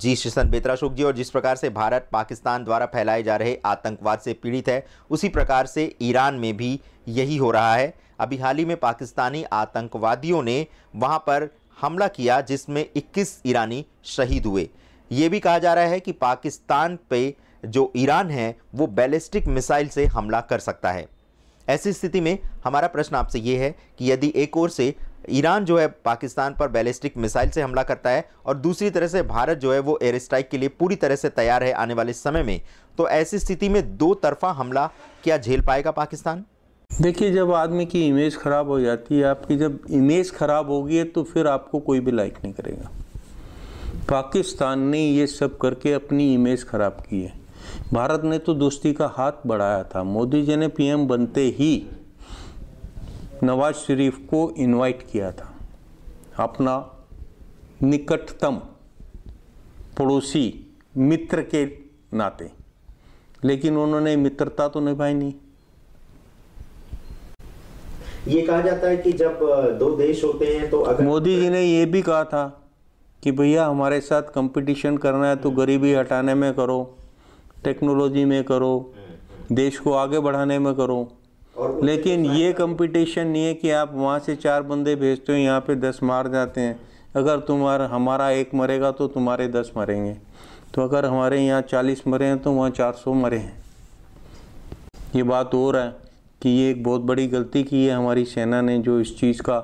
जी session बेतरा Ashok जी और जिस प्रकार से भारत पाकिस्तान द्वारा फैलाए जा रहे आतंकवाद से पीड़ित है उसी प्रकार से ईरान में भी यही हो रहा है अभी हाल ही में पाकिस्तानी आतंकवादियों ने वहाँ पर हमला किया जिसमें 21 ईरानी शहीद हुए ये भी कहा जा रहा है कि पाकिस्तान पे जो ईरान है वो बैलिस्टिक मिसाइल से हमला कर सकता है ऐसी स्थिति में हमारा प्रश्न आपसे ये है कि यदि एक ओर से ईरान जो है पाकिस्तान पर बैलिस्टिक मिसाइल से हमला करता है और दूसरी तरह से भारत जो है वो एयर स्ट्राइक के लिए पूरी तरह से तैयार है आने वाले समय में तो ऐसी स्थिति में दो तरफा हमला क्या झेल पाएगा पाकिस्तान देखिए जब आदमी की इमेज ख़राब हो जाती है आपकी जब इमेज ख़राब होगी तो फिर आपको कोई भी लाइक नहीं करेगा पाकिस्तान ने ये सब करके अपनी इमेज ख़राब की है भारत ने तो दोस्ती का हाथ बढ़ाया था मोदी जी ने पीएम बनते ही नवाज शरीफ को इनवाइट किया था अपना निकटतम पड़ोसी मित्र के नाते लेकिन उन्होंने मित्रता तो निभाई नहीं ये कहा जाता है कि जब दो देश होते हैं तो अगर मोदी जी ने ये भी कहा था कि भैया हमारे साथ कंपटीशन करना है तो हम्म। गरीबी हटाने में करो टेक्नोलॉजी में करो हम्म। देश को आगे बढ़ाने में करो लेकिन ये कंपटीशन नहीं है कि आप वहाँ से चार बंदे भेजते हो यहाँ पे दस मार जाते हैं अगर तुम्हारा हमारा एक मरेगा तो तुम्हारे दस मरेंगे तो अगर हमारे यहाँ चालीस मरे हैं तो वहाँ चार सौ मरे हैं ये बात हो रहा है कि ये एक बहुत बड़ी गलती की है हमारी सेना ने जो इस चीज़ का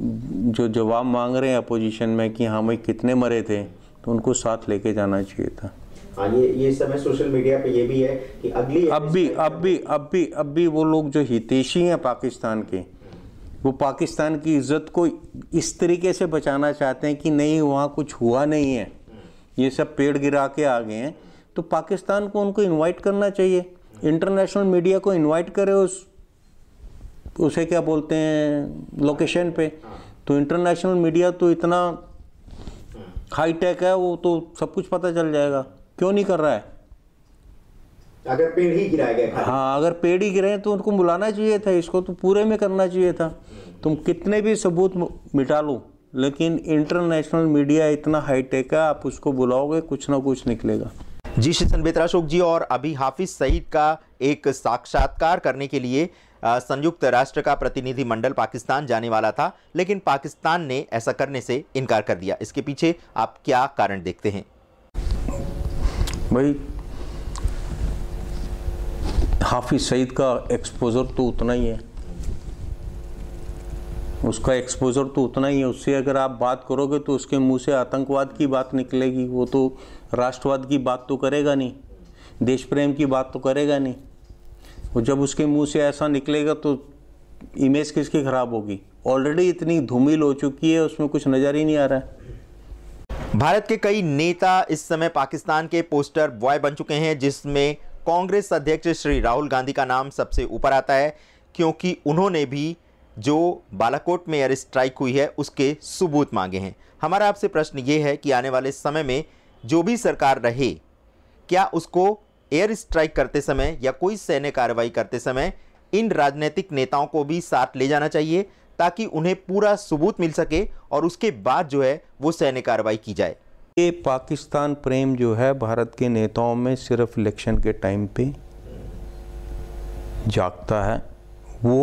जो जवाब मांग रहे हैं अपोजिशन में कि हमें हाँ कितने मरे थे तो उनको साथ लेके जाना चाहिए था हाँ ये ये समय सोशल मीडिया पे ये भी है कि अगली अब भी अब भी अब भी अब भी वो लोग जो हितेशी हैं पाकिस्तान के वो पाकिस्तान की इज्जत को इस तरीके से बचाना चाहते हैं कि नहीं वहाँ कुछ हुआ नहीं है ये सब पेड़ गिरा के आ गए हैं तो पाकिस्तान को उनको इनवाइट करना चाहिए इंटरनेशनल मीडिया को इनवाइट करे उस उसे क्या बोलते हैं लोकेशन पे तो इंटरनेशनल मीडिया तो इतना हाईटेक है वो तो सब कुछ पता चल जाएगा क्यों नहीं कर रहा है अगर पेड़ ही गिराए गए हाँ अगर पेड़ ही गिरे तो उनको बुलाना चाहिए था इसको तो पूरे में करना चाहिए था तुम कितने भी सबूत मिटा लो लेकिन इंटरनेशनल मीडिया इतना हाईटेक है आप उसको बुलाओगे कुछ ना कुछ निकलेगा जी श्री बेतरा अशोक जी और अभी हाफिज सईद का एक साक्षात्कार करने के लिए संयुक्त राष्ट्र का प्रतिनिधि मंडल पाकिस्तान जाने वाला था लेकिन पाकिस्तान ने ऐसा करने से इनकार कर दिया इसके पीछे आप क्या कारण देखते हैं भाई हाफिज सईद का एक्सपोजर तो उतना ही है उसका एक्सपोजर तो उतना ही है उससे अगर आप बात करोगे तो उसके मुंह से आतंकवाद की बात निकलेगी वो तो राष्ट्रवाद की बात तो करेगा नहीं देश प्रेम की बात तो करेगा नहीं वो जब उसके मुंह से ऐसा निकलेगा तो इमेज किसकी ख़राब होगी ऑलरेडी इतनी धूमिल हो चुकी है उसमें कुछ नज़र ही नहीं आ रहा है भारत के कई नेता इस समय पाकिस्तान के पोस्टर बॉय बन चुके हैं जिसमें कांग्रेस अध्यक्ष श्री राहुल गांधी का नाम सबसे ऊपर आता है क्योंकि उन्होंने भी जो बालाकोट में एयर स्ट्राइक हुई है उसके सबूत मांगे हैं हमारा आपसे प्रश्न ये है कि आने वाले समय में जो भी सरकार रहे क्या उसको एयर स्ट्राइक करते समय या कोई सैन्य कार्रवाई करते समय इन राजनीतिक नेताओं को भी साथ ले जाना चाहिए ताकि उन्हें पूरा सबूत मिल सके और उसके बाद जो है वो सैन्य कार्रवाई की जाए ये पाकिस्तान प्रेम जो है भारत के नेताओं में सिर्फ इलेक्शन के टाइम पे जागता है वो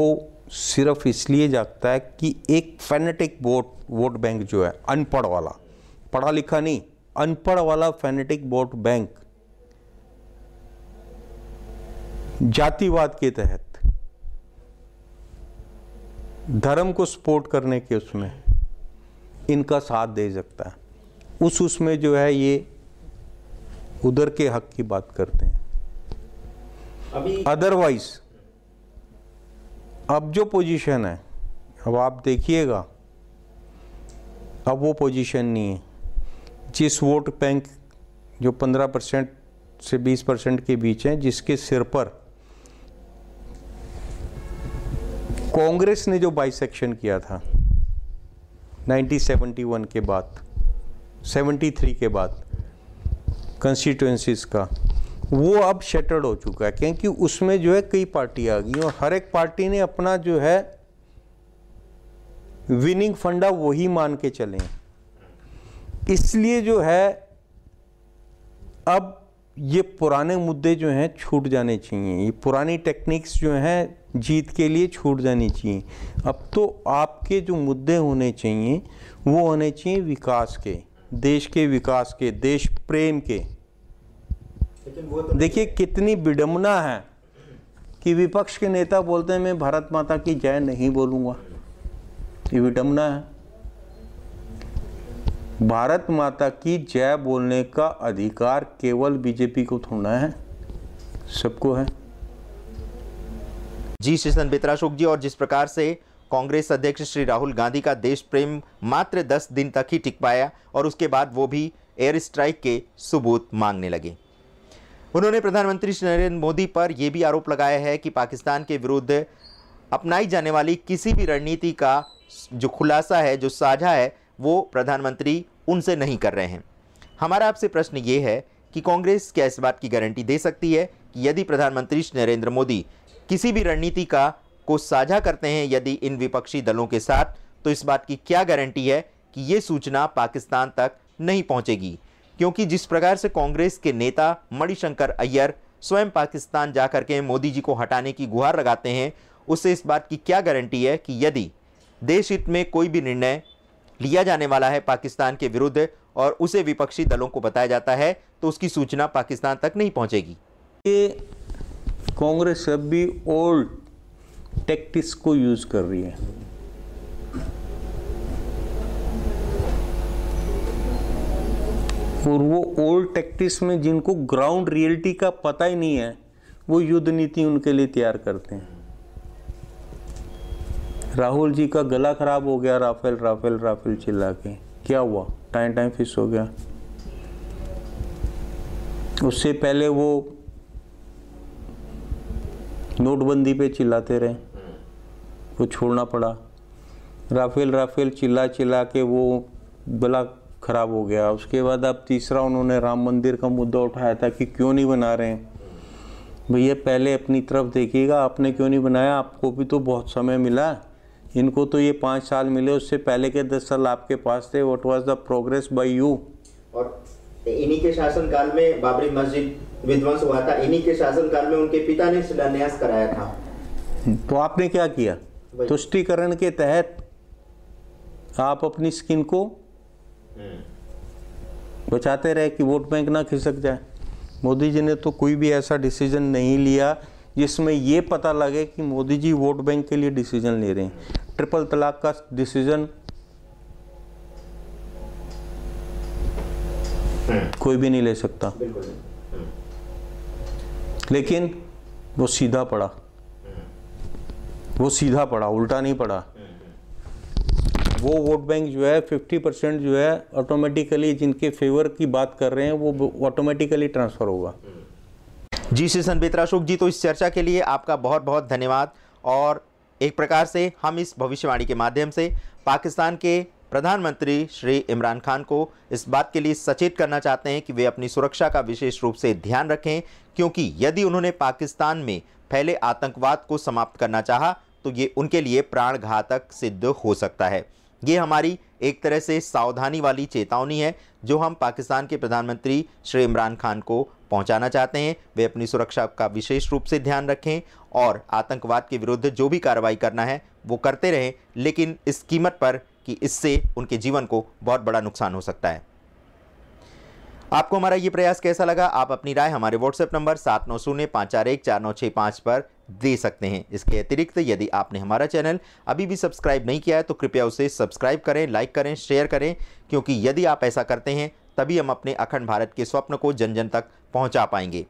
सिर्फ इसलिए जागता है कि एक फैनेटिक वोट वोट बैंक जो है अनपढ़ वाला पढ़ा लिखा नहीं अनपढ़ वाला फैनेटिक वोट बैंक जातिवाद के तहत धर्म को सपोर्ट करने के उसमें इनका साथ दे सकता है उस उसमें जो है ये उधर के हक की बात करते हैं अदरवाइज अब जो पोजीशन है अब आप देखिएगा अब वो पोजीशन नहीं है जिस वोट बैंक जो 15 परसेंट से 20 परसेंट के बीच है जिसके सिर पर कांग्रेस ने जो बाइसेक्शन किया था 1971 के बाद 73 के बाद कंस्टिट्यूंसीज का वो अब शटर्ड हो चुका है क्योंकि उसमें जो है कई पार्टी आ गई और हर एक पार्टी ने अपना जो है विनिंग फंडा वही मान के चले इसलिए जो है अब ये पुराने मुद्दे जो हैं छूट जाने चाहिए ये पुरानी टेक्निक्स जो हैं जीत के लिए छूट जानी चाहिए अब तो आपके जो मुद्दे होने चाहिए वो होने चाहिए विकास के देश के विकास के देश प्रेम के देखिए कितनी विडम्बना है कि विपक्ष के नेता बोलते हैं मैं भारत माता की जय नहीं बोलूँगा ये विडम्बना है भारत माता की जय बोलने का अधिकार केवल बीजेपी को थोड़ा है सबको है जी श्री बेतरा अशोक जी और जिस प्रकार से कांग्रेस अध्यक्ष श्री राहुल गांधी का देश प्रेम मात्र दस दिन तक ही टिक पाया और उसके बाद वो भी एयर स्ट्राइक के सबूत मांगने लगे उन्होंने प्रधानमंत्री श्री नरेंद्र मोदी पर यह भी आरोप लगाया है कि पाकिस्तान के विरुद्ध अपनाई जाने वाली किसी भी रणनीति का जो खुलासा है जो साझा है वो प्रधानमंत्री उनसे नहीं कर रहे हैं हमारा आपसे प्रश्न ये है कि कांग्रेस क्या इस बात की गारंटी दे सकती है कि यदि प्रधानमंत्री श्री नरेंद्र मोदी किसी भी रणनीति का को साझा करते हैं यदि इन विपक्षी दलों के साथ तो इस बात की क्या गारंटी है कि ये सूचना पाकिस्तान तक नहीं पहुंचेगी क्योंकि जिस प्रकार से कांग्रेस के नेता मणिशंकर अय्यर स्वयं पाकिस्तान जा करके मोदी जी को हटाने की गुहार लगाते हैं उससे इस बात की क्या गारंटी है कि यदि देश हित में कोई भी निर्णय लिया जाने वाला है पाकिस्तान के विरुद्ध और उसे विपक्षी दलों को बताया जाता है तो उसकी सूचना पाकिस्तान तक नहीं पहुंचेगी कांग्रेस अब भी ओल्ड टैक्टिक्स को यूज कर रही है और वो ओल्ड टैक्टिक्स में जिनको ग्राउंड रियलिटी का पता ही नहीं है वो युद्ध नीति उनके लिए तैयार करते हैं राहुल जी का गला खराब हो गया राफेल राफेल राफेल चिल्ला के क्या हुआ टाइम टाइम फिक्स हो गया उससे पहले वो नोटबंदी पे चिल्लाते रहे वो छोड़ना पड़ा राफेल राफेल चिल्ला चिल्ला के वो बला ख़राब हो गया उसके बाद अब तीसरा उन्होंने राम मंदिर का मुद्दा उठाया था कि क्यों नहीं बना रहे हैं भैया पहले अपनी तरफ देखिएगा आपने क्यों नहीं बनाया आपको भी तो बहुत समय मिला इनको तो ये पाँच साल मिले उससे पहले के दस साल आपके पास थे what was the progress by you और इन्हीं के शासनकाल में बाबरी मस्जिद विध्वंस हुआ था इन्हीं के काल में उनके पिता ने शिलान्यास कराया था तो आपने क्या किया तुष्टिकरण के तहत आप अपनी स्किन को बचाते रहे कि वोट बैंक ना खिसक जाए मोदी जी ने तो कोई भी ऐसा डिसीजन नहीं लिया जिसमें ये पता लगे कि मोदी जी वोट बैंक के लिए डिसीजन ले रहे हैं ट्रिपल तलाक का डिसीजन हम्म। कोई भी नहीं ले सकता लेकिन वो सीधा पड़ा वो सीधा पड़ा उल्टा नहीं पड़ा वो वोट बैंक जो है 50 परसेंट जो है ऑटोमेटिकली जिनके फेवर की बात कर रहे हैं वो ऑटोमेटिकली ट्रांसफ़र होगा जी श्री संबित्र अशोक जी तो इस चर्चा के लिए आपका बहुत बहुत धन्यवाद और एक प्रकार से हम इस भविष्यवाणी के माध्यम से पाकिस्तान के प्रधानमंत्री श्री इमरान खान को इस बात के लिए सचेत करना चाहते हैं कि वे अपनी सुरक्षा का विशेष रूप से ध्यान रखें क्योंकि यदि उन्होंने पाकिस्तान में फैले आतंकवाद को समाप्त करना चाहा तो ये उनके लिए प्राण घातक सिद्ध हो सकता है ये हमारी एक तरह से सावधानी वाली चेतावनी है जो हम पाकिस्तान के प्रधानमंत्री श्री इमरान खान को पहुंचाना चाहते हैं वे अपनी सुरक्षा का विशेष रूप से ध्यान रखें और आतंकवाद के विरुद्ध जो भी कार्रवाई करना है वो करते रहें लेकिन इस कीमत पर कि इससे उनके जीवन को बहुत बड़ा नुकसान हो सकता है आपको हमारा ये प्रयास कैसा लगा आप अपनी राय हमारे व्हाट्सएप नंबर सात नौ शून्य पाँच चार एक चार नौ छः पाँच पर दे सकते हैं इसके अतिरिक्त यदि आपने हमारा चैनल अभी भी सब्सक्राइब नहीं किया है तो कृपया उसे सब्सक्राइब करें लाइक करें शेयर करें क्योंकि यदि आप ऐसा करते हैं तभी हम अपने अखंड भारत के स्वप्न को जन जन तक पहुँचा पाएंगे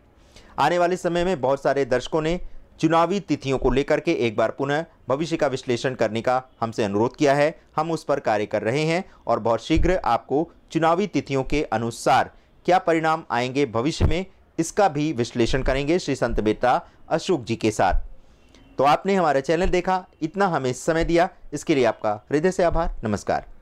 आने वाले समय में बहुत सारे दर्शकों ने चुनावी तिथियों को लेकर के एक बार पुनः भविष्य का विश्लेषण करने का हमसे अनुरोध किया है हम उस पर कार्य कर रहे हैं और बहुत शीघ्र आपको चुनावी तिथियों के अनुसार क्या परिणाम आएंगे भविष्य में इसका भी विश्लेषण करेंगे श्री संत बेटा अशोक जी के साथ तो आपने हमारा चैनल देखा इतना हमें समय दिया इसके लिए आपका हृदय से आभार नमस्कार